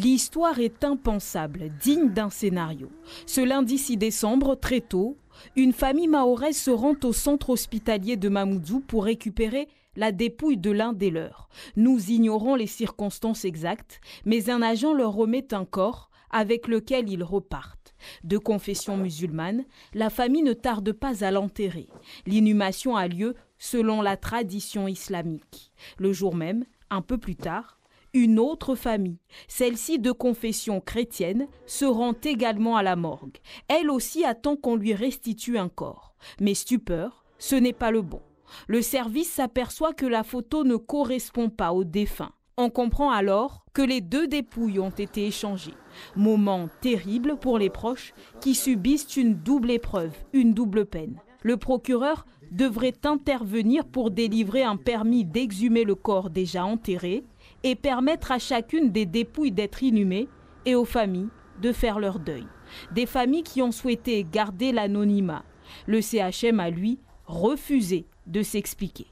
L'histoire est impensable, digne d'un scénario. Ce lundi 6 décembre, très tôt, une famille mahoraise se rend au centre hospitalier de Mamoudzou pour récupérer la dépouille de l'un des leurs. Nous ignorons les circonstances exactes, mais un agent leur remet un corps avec lequel ils repartent. De confession musulmane, la famille ne tarde pas à l'enterrer. L'inhumation a lieu selon la tradition islamique. Le jour même, un peu plus tard, une autre famille, celle-ci de confession chrétienne, se rend également à la morgue. Elle aussi attend qu'on lui restitue un corps. Mais stupeur, ce n'est pas le bon. Le service s'aperçoit que la photo ne correspond pas au défunt. On comprend alors que les deux dépouilles ont été échangées. Moment terrible pour les proches qui subissent une double épreuve, une double peine le procureur devrait intervenir pour délivrer un permis d'exhumer le corps déjà enterré et permettre à chacune des dépouilles d'être inhumées et aux familles de faire leur deuil. Des familles qui ont souhaité garder l'anonymat. Le CHM a, lui, refusé de s'expliquer.